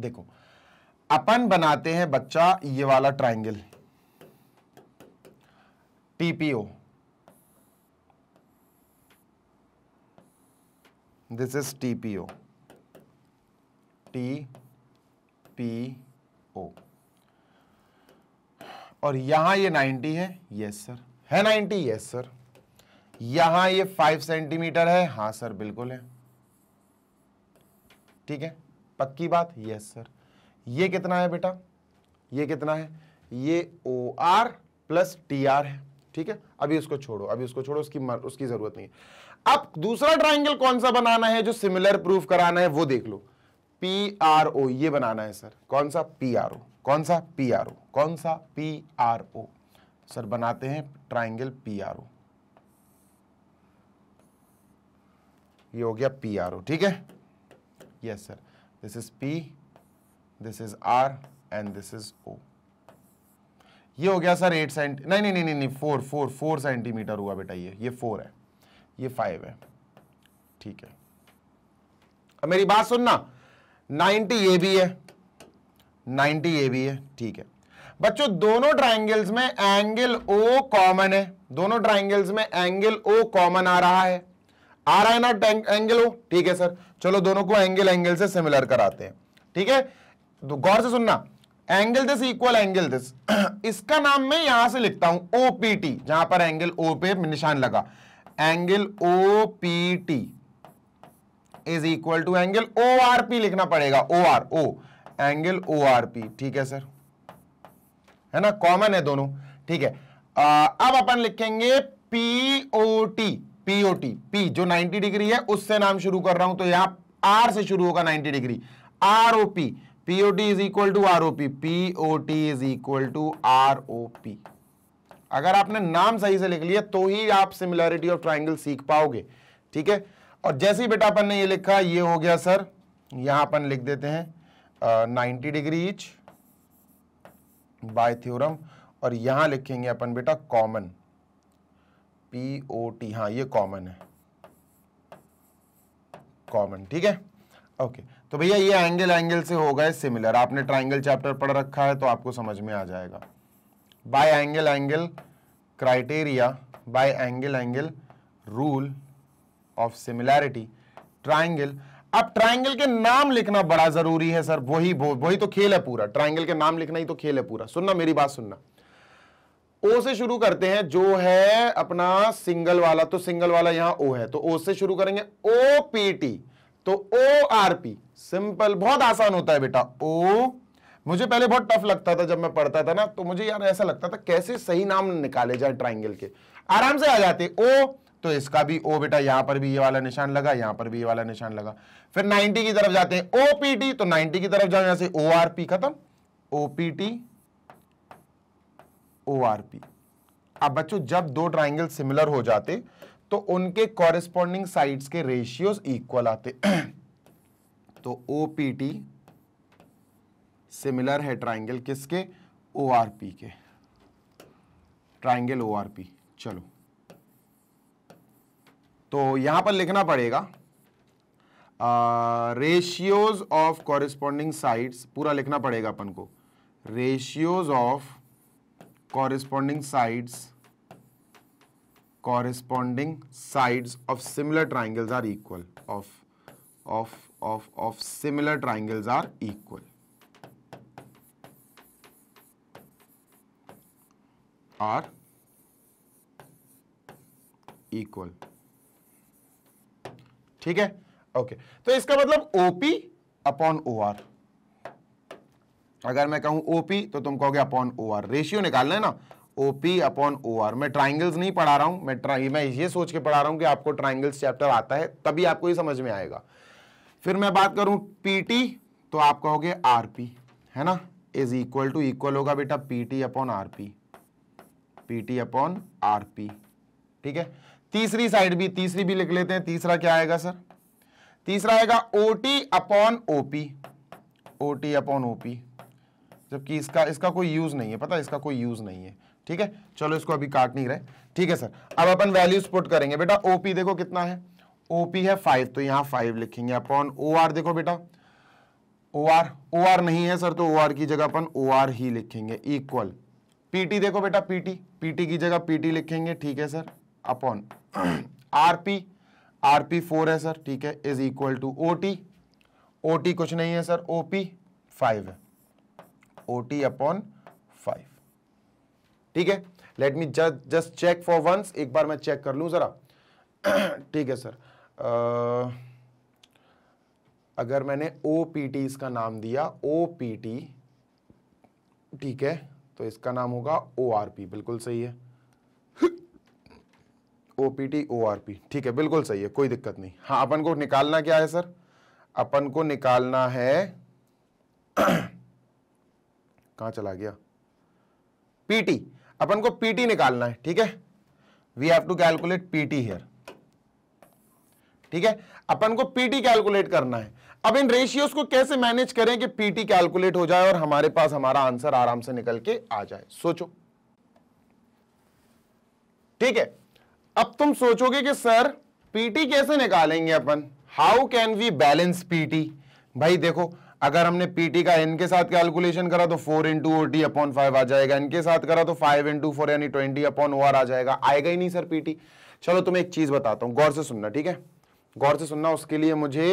देखो अपन बनाते हैं बच्चा ये वाला triangle TPO this is TPO T P O और यहां ये 90 है यस सर है 90 यस सर यहां ये 5 सेंटीमीटर है हाँ सर बिल्कुल है ठीक है पक्की बात यस सर ये कितना है बेटा ये कितना है ये O R plus T R है ठीक है अभी उसको छोड़ो अभी उसको छोड़ो उसकी मर, उसकी जरूरत नहीं है अब दूसरा ट्राइंगल कौन सा बनाना है जो सिमिलर प्रूफ कराना है वो देख लो पी आर ओ ये बनाना है सर कौन सा पी आर ओ कौन सा पी आर ओ कौन सा पी आर ओ सर बनाते हैं ट्राइंगल पी आर ओ ये हो गया पी आर ओ ठीक है yes sir this is P this is R and this is O ये हो गया सर एट सेंटी नहीं नहीं नहीं नहीं फोर फोर फोर सेंटीमीटर हुआ बेटा ये ये फोर है ये फाइव है ठीक है अब मेरी बात सुनना 90 ये भी है 90 ये भी है ठीक है बच्चों दोनों ट्राइंगल्स में एंगल ओ कॉमन है दोनों ट्राइंगल्स में एंगल ओ कॉमन आ रहा है आ रहा है ना एंगल ओ ठीक है सर चलो दोनों को एंगल एंगल से सिमिलर कराते हैं ठीक है तो गौर से सुनना angle this equal angle this इसका नाम मैं यहां से लिखता हूं ओपीटी जहां पर एंगल ओ पे निशान लगा angle O P T is equal to angle O R P लिखना पड़ेगा O R O angle O R P ठीक है सर है ना कॉमन है दोनों ठीक है आ, अब अपन लिखेंगे पीओटी पीओटी पी जो 90 डिग्री है उससे नाम शुरू कर रहा हूं तो यहां आर से शुरू होगा 90 degree R O P POT is equal to R O P POT is equal to R O P अगर आपने नाम सही से लिख लिया तो ही आप सिमिलैरिटी ऑफ ट्राइंगल सीख पाओगे ठीक है और जैसे ही बेटा अपन ने ये लिखा ये हो गया सर यहां अपन लिख देते हैं ninety degree each by theorem और यहां लिखेंगे अपन बेटा कॉमन पी ओ टी हाँ ये कॉमन है कॉमन ठीक है ओके तो भैया ये एंगल एंगल से हो गए सिमिलर आपने ट्राइंगल चैप्टर पढ़ रखा है तो आपको समझ में आ जाएगा by angle angle criteria by angle angle rule of similarity triangle अब ट्राइंगल के नाम लिखना बड़ा जरूरी है सर वही वही तो खेल है पूरा ट्राइंगल के नाम लिखना ही तो खेल है पूरा सुनना मेरी बात सुनना ओ से शुरू करते हैं जो है अपना सिंगल वाला तो सिंगल वाला यहां ओ है तो ओ से शुरू करेंगे ओ पी टी तो ओ आर पी सिंपल बहुत आसान होता है बेटा ओ मुझे पहले बहुत टफ लगता था जब मैं पढ़ता था ना तो मुझे यार ऐसा लगता था कैसे सही नाम निकाले जाए ट्राइंगल के आराम से आ जाते ओ तो इसका भी ओ बेटा यहां पर भी ये वाला निशान लगा यहां पर भी ये वाला निशान लगा फिर 90 की तरफ जाते हैं ओपीटी तो 90 की तरफ जाओ यहां से ओ आर पी खत्म ओपीटी ओ आर पी अब बच्चों जब दो ट्राइंगल सिमिलर हो जाते तो उनके कॉरेस्पॉन्डिंग साइड्स के रेशियोज इक्वल आते तो ओपीटी सिमिलर है ट्राइंगल किसके ओ आर पी के ट्राइंगल ओ आर पी चलो तो यहां पर लिखना पड़ेगा रेशियोज ऑफ कॉरिस्पॉन्डिंग साइड्स पूरा लिखना पड़ेगा अपन को ratios of corresponding sides corresponding sides of similar triangles are equal of of of of similar triangles are equal are equal ठीक है ओके तो इसका मतलब ओपी अपॉन ओ आर अगर मैं कहूं ओपी तो तुम कहोगे अपॉन ओ आर रेशियो निकालना है ना ओपी अपॉन ओ आर मैं ट्राइंगल्स नहीं पढ़ा रहा हूं मैं ट्राइ मैं ये सोच के पढ़ा रहा हूं कि आपको ट्राइंगल्स चैप्टर आता है तभी आपको ये समझ में आएगा फिर मैं बात करूं पीटी तो आप कहोगे आरपी है ना इज इक्वल टू इक्वल होगा बेटा PT upon RP PT upon RP ठीक है तीसरी साइड भी तीसरी भी लिख लेते हैं तीसरा क्या आएगा सर तीसरा आएगा O T upon OP O T upon OP जबकि इसका इसका कोई यूज नहीं है पता इसका कोई यूज नहीं है ठीक है चलो इसको अभी काट नहीं रहे ठीक है सर अब अपन वैल्यूज पुट करेंगे बेटा ओपी देखो कितना है ओपी है फाइव तो यहां फाइव लिखेंगे अपॉन ओ आर देखो बेटा ओ आर ओ आर नहीं है सर तो ओ आर की जगह अपन ओ आर ही लिखेंगे इक्वल पीटी देखो बेटा पीटी पीटी की जगह पीटी लिखेंगे ठीक है sir upon RP RP four है सर ठीक है is equal to O T O T कुछ नहीं है सर ओ पी फाइव है ओ टी अपॉन फाइव ठीक है let me just just check for once एक बार मैं चेक कर लू ज़रा ठीक है सर आ, अगर मैंने ओ पी टी इसका नाम दिया ओ पी टी ठीक है तो इसका नाम होगा ओ आर पी बिल्कुल सही है O P T O R P ठीक है बिल्कुल सही है कोई दिक्कत नहीं हाँ अपन को निकालना क्या है सर अपन को निकालना है कहा चला गया पीटी अपन को पीटी निकालना है ठीक है we have to calculate PT here ठीक है अपन को पीटी कैलकुलेट करना है अब इन रेशियोज को कैसे मैनेज करें कि पीटी कैलकुलेट हो जाए और हमारे पास हमारा आंसर आराम से निकल के आ जाए सोचो ठीक है अब तुम सोचोगे कि सर पीटी कैसे निकालेंगे अपन how can we balance PT भाई देखो अगर हमने पीटी का एन के साथ कैलकुलेशन करा तो four into O T upon five आ जाएगा के साथ करा तो फाइव इंटू फोर यानी ट्वेंटी अपॉन ओ आ जाएगा आएगा ही नहीं सर पीटी चलो तुम्हें एक चीज बताता हूँ गौर से सुनना ठीक है गौर से सुनना उसके लिए मुझे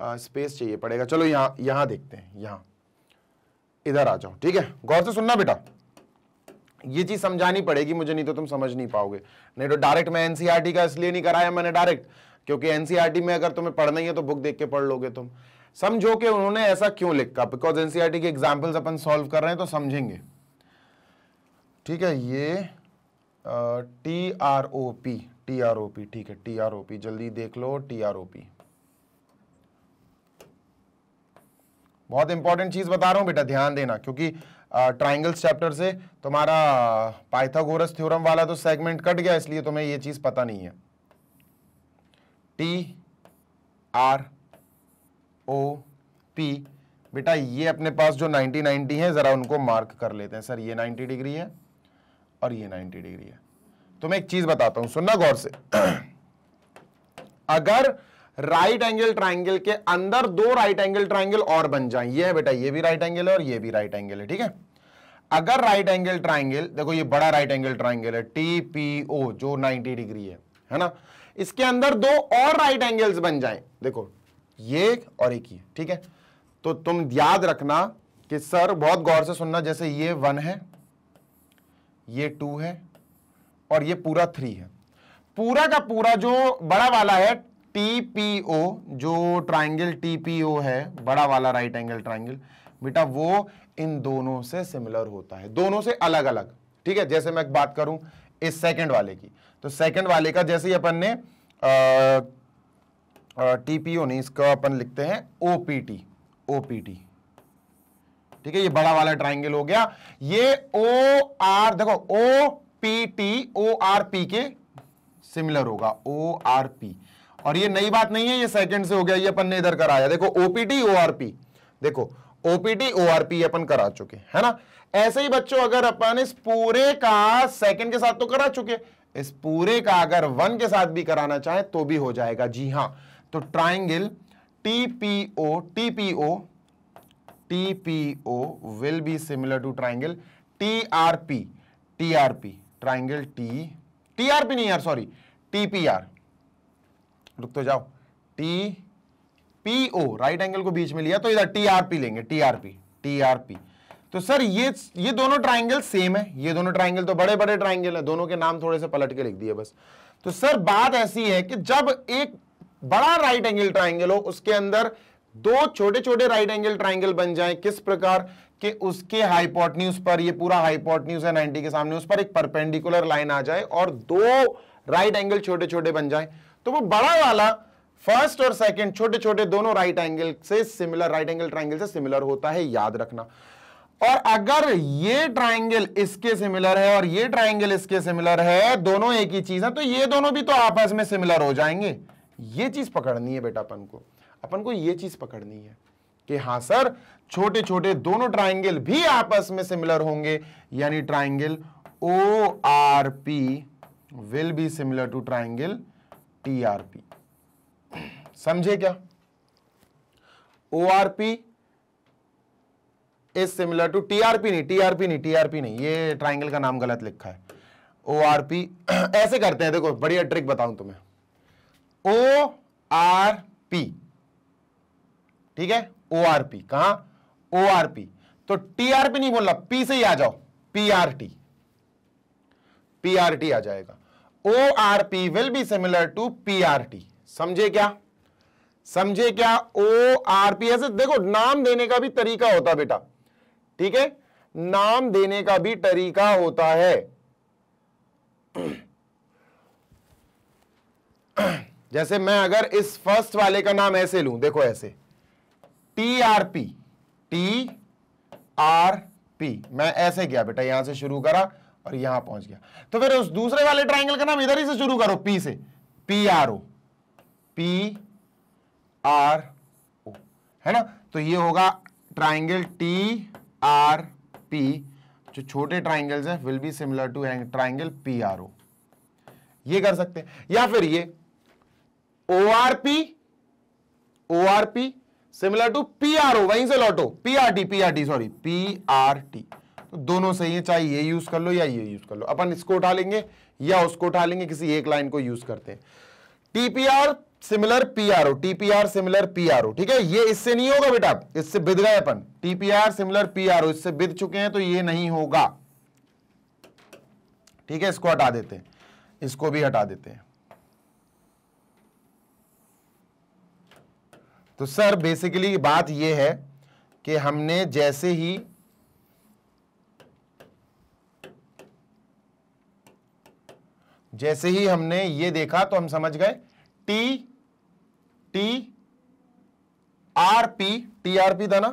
आ, स्पेस चाहिए पड़ेगा चलो यहाँ यहाँ देखते हैं यहाँ इधर आ जाओ ठीक है गौर से सुनना बेटा ये चीज समझानी पड़ेगी मुझे नहीं तो तुम समझ नहीं पाओगे नहीं तो डायरेक्ट मैं एनसीईआरटी e का इसलिए नहीं कराया मैंने डायरेक्ट क्योंकि एनसीईआरटी e में अगर तुम्हें पढ़ना ही है तो बुक देख के पढ़ लोगे तुम समझो कि उन्होंने ऐसा क्यों लिखा बिकॉज एनसीआरटी e के एग्जाम्पल्स अपन सॉल्व कर रहे हैं तो समझेंगे ठीक है ये T R O P T R O P ठीक है टी आर ओ पी जल्दी देख लो टी आर ओ पी बहुत इंपॉर्टेंट चीज बता रहा हूं बेटा ध्यान देना क्योंकि ट्राइंगल्स चैप्टर से तुम्हारा पाइथागोरस थ्योरम वाला तो सेगमेंट कट गया इसलिए तुम्हें ये चीज़ पता नहीं है टी आर ओ पी बेटा ये अपने पास जो 90 90 है ज़रा उनको मार्क कर लेते हैं सर ये 90 डिग्री है और ये 90 डिग्री है तो मैं एक चीज़ बताता हूं सुनना गौर से अगर राइट एंगल ट्राइंगल के अंदर दो राइट एंगल ट्राइंगल और बन जाए ये है बेटा ये भी राइट एंगल है और ये भी राइट एंगल है ठीक है अगर राइट एंगल ट्राइंगल देखो ये बड़ा राइट एंगल ट्राइंगल है टी पी ओ जो 90 डिग्री है है ना इसके अंदर दो और राइट एंगल्स बन जाए देखो ये और एक ही ठीक है तो तुम याद रखना कि सर बहुत गौर से सुनना जैसे ये वन है ये टू है और ये पूरा थ्री है पूरा का पूरा जो बड़ा वाला है टीपीओ जो ट्राइंगल टीपीओ है बड़ा वाला राइट एंगल ट्राइंगल बेटा वो इन दोनों से सिमिलर होता है दोनों से अलग अलग ठीक है जैसे मैं बात करूं इस सेकंड वाले की तो सेकंड वाले का जैसे ही अपन ने टीपीओ नहीं इसका अपन लिखते हैं ओपीटी ओपीटी ठीक है ये बड़ा वाला ट्राइंगल हो गया ये ओ आर देखो O P T O R P के सिमिलर होगा ओ आर पी और ये नई बात नहीं है ये सेकंड से हो गया ये अपन ने इधर कराया देखो ओपीटी ओआरपी देखो ओपीटी ओआरपी अपन करा चुके है ना ऐसे ही बच्चों अगर अपन इस पूरे का सेकंड के साथ तो करा चुके इस पूरे का अगर वन के साथ भी कराना चाहे तो भी हो जाएगा जी हां तो triangle TPO TPO T R P T R P triangle T T R P नहीं यार सॉरी टीपीआर रुक तो जाओ T P O right angle को बीच में लिया तो इधर टी आर पी लेंगे T R P T R P तो सर ये ये दोनों ट्राइंगल सेम है ये दोनों ट्राइंगल तो बड़े बड़े ट्राइंगल है दोनों के नाम थोड़े से पलट के लिख दिए बस तो सर बात ऐसी है कि जब एक बड़ा राइट एंगल ट्राइंगल हो उसके अंदर दो छोटे छोटे राइट एंगल ट्राइंगल बन जाए किस प्रकार कि उसके हाइपोटन्यूज पर ये पूरा हाइपोटन्यूज है 90 के सामने उस पर एक परपेंडिकुलर लाइन आ जाए और दो राइट एंगल छोटे छोटे बन जाए तो वो बड़ा वाला फर्स्ट और सेकंड छोटे छोटे दोनों राइट एंगल से सिमिलर राइट एंगल ट्राइंगल से सिमिलर होता है याद रखना और अगर ये ट्राइंगल इसके सिमिलर है और ये ट्राइंगल इसके सिमिलर है दोनों एक ही चीज है तो ये दोनों भी तो आपस में सिमिलर हो जाएंगे ये चीज पकड़नी है बेटा अपन को अपन को ये चीज पकड़नी है कि हाँ सर छोटे छोटे दोनों ट्राइंगल भी आपस में सिमिलर होंगे यानी triangle O R P will be similar to triangle TRP समझे क्या ORP is similar to TRP नहीं टीआरपी नहीं टीआरपी नहीं ये ट्राइंगल का नाम गलत लिखा है ओ आर पी ऐसे करते हैं देखो बढ़िया ट्रिक बताऊं तुम्हें ओ आर पी ठीक है ओ आर पी कहा ओ आर पी तो टीआरपी नहीं बोल रहा पी से ही आ जाओ P P R T R T आ जाएगा O will be similar to P R T समझे क्या समझे क्या ओ आर पी ऐसे देखो नाम देने का भी तरीका होता बेटा ठीक है नाम देने का भी तरीका होता है जैसे मैं अगर इस फर्स्ट वाले का नाम ऐसे लू देखो ऐसे T R P T R P मैं ऐसे किया बेटा यहां से शुरू करा और यहां पहुंच गया तो फिर उस दूसरे वाले ट्राइंगल का नाम इधर ही से शुरू करो पी से P R O P R O है ना तो ये होगा ट्राइंगल टी आर पी जो छोटे ट्राइंगल्स हैं will be similar to triangle P R O ये कर सकते हैं या फिर ये O R P O R P similar to P R O वहीं से लौटो P R T P R T sorry P R T तो दोनों सही है चाहे ये यूज कर लो या ये यूज कर लो अपन इसको उठा लेंगे या उसको उठा लेंगे किसी एक लाइन को यूज करते हैं TPR similar PRO TPR similar PRO ठीक है ये इससे नहीं होगा बेटा इससे बिद गए अपन टीपीआर सिमिलर पीआरओ इससे बिद चुके हैं तो ये नहीं होगा ठीक है इसको हटा देते हैं इसको भी हटा देते हैं तो सर बेसिकली बात यह है कि हमने जैसे ही जैसे ही हमने ये देखा तो हम समझ गए T T R P T R P था ना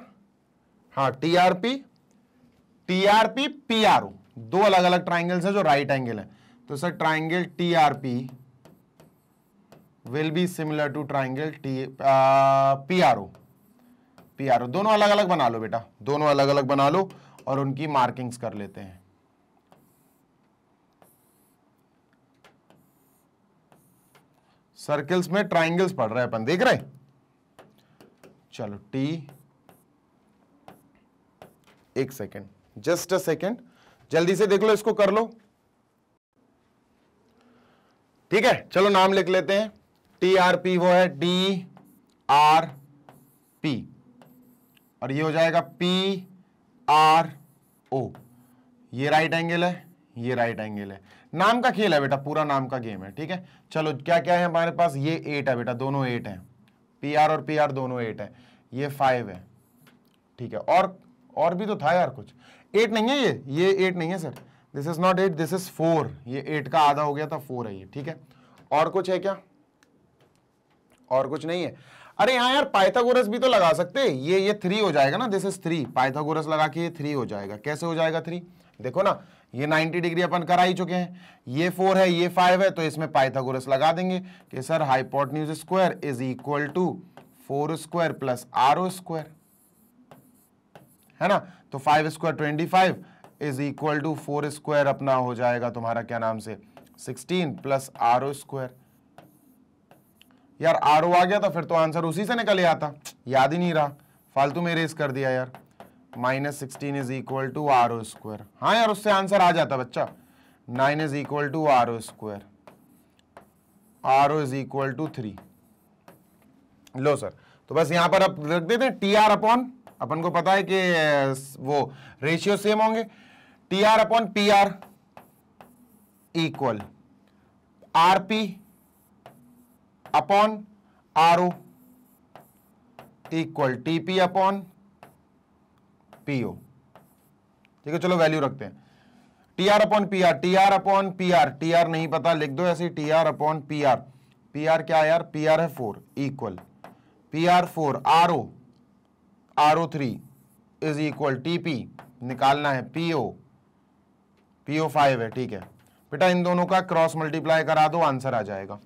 हाँ T R P T R P P R O दो अलग अलग ट्राइंगल्स है जो राइट एंगल है तो sir triangle T R P will be similar to triangle T P R O P R O दोनों अलग अलग बना लो बेटा दोनों अलग अलग बना लो और उनकी मार्किंग्स कर लेते हैं सर्किल्स में ट्राइंगल्स पढ़ रहे हैं अपन देख रहे हैं चलो टी एक सेकेंड जस्ट अ सेकेंड जल्दी से देख लो इसको कर लो ठीक है चलो नाम लिख लेते हैं टी आर पी वो है डी आर पी और ये हो जाएगा पी आर ओ ये राइट एंगल है ये राइट एंगल है नाम का खेल है बेटा पूरा नाम का गेम है ठीक है चलो क्या क्या है हमारे पास ये एट है बेटा दोनों एट है पी और पी दोनों एट है ये फाइव है ठीक है और और भी तो था यार कुछ एट नहीं है ये ये एट नहीं है sir this is not eight this is four ये एट का आधा हो गया था फोर है ये ठीक है और कुछ है क्या और कुछ नहीं है अरे हाँ यार पाइथागोरस भी तो लगा सकते ये ये थ्री हो जाएगा ना दिस इज थ्री पाइथागोरस लगा के ये थ्री हो जाएगा कैसे हो जाएगा थ्री देखो ना ये 90 डिग्री अपन करा ही चुके हैं ये फोर है ये फाइव है तो इसमें पाइथागोरस लगा देंगे कि sir news square is equal to four square plus R O square है ना तो five square twenty five is equal to four square अपना हो जाएगा तुम्हारा क्या नाम से sixteen plus R O square यार आर ओ आ गया था तो फिर तो आंसर उसी से निकल आता याद ही नहीं रहा फालतू में रेस कर दिया यार minus sixteen is equal to R O square हाँ यार उससे आंसर आ जाता बच्चा nine is equal to R O square R O is equal to three लो सर तो बस यहां पर अब रख देते हैं टी आर अपॉन अपन को पता है कि वो रेशियो सेम होंगे T R upon P R equal R P upon R O equal T P upon P O ठीक है चलो वैल्यू रखते हैं T R upon P R T R upon P R T R नहीं पता लिख दो ऐसे T R upon P R P R क्या यार पी आर है four equal P R four R O R O three is equal T P निकालना है P O P O five है ठीक है बेटा इन दोनों का क्रॉस मल्टीप्लाई करा दो आंसर आ जाएगा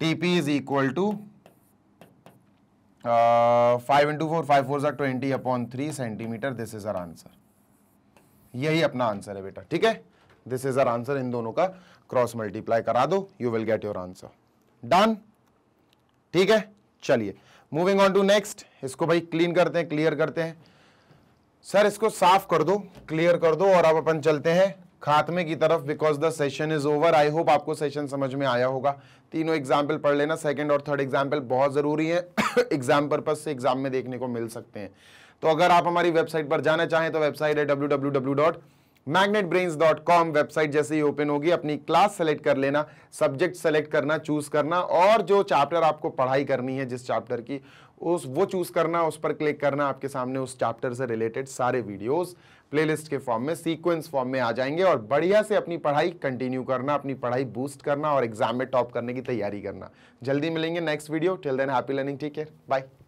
T P is equal to five into four five four जो twenty upon three centimetre this is our answer यही अपना आंसर है बेटा ठीक है दिस इज़ आर आंसर इन दोनों का क्रॉस मल्टीप्लाई करा दो you will get your answer done ठीक है चलिए मूविंग ऑन टू नेक्स्ट इसको भाई क्लीन करते हैं क्लियर करते हैं सर इसको साफ कर दो क्लियर कर दो और अब अपन चलते हैं खात्मे की तरफ because the session is over I hope आपको सेशन समझ में आया होगा तीनों एग्जाम्पल पढ़ लेना सेकेंड और थर्ड एग्जाम्पल बहुत ज़रूरी है एग्जाम पर्पज से एग्जाम में देखने को मिल सकते हैं तो अगर आप हमारी वेबसाइट पर जाना चाहें तो वेबसाइट है डब्ल्यू कॉम वेबसाइट जैसे ही ओपन होगी अपनी क्लास सेलेक्ट कर लेना सब्जेक्ट सेलेक्ट करना चूज करना और जो चैप्टर आपको पढ़ाई करनी है जिस चैप्टर की उस वो चूज करना उस पर क्लिक करना आपके सामने उस चैप्टर से रिलेटेड सारे वीडियोज़ प्लेलिस्ट के फॉर्म में सीक्वेंस फॉर्म में आ जाएंगे और बढ़िया से अपनी पढ़ाई कंटिन्यू करना अपनी पढ़ाई बूस्ट करना और एग्जाम में टॉप करने की तैयारी करना जल्दी मिलेंगे next video till then happy learning take care bye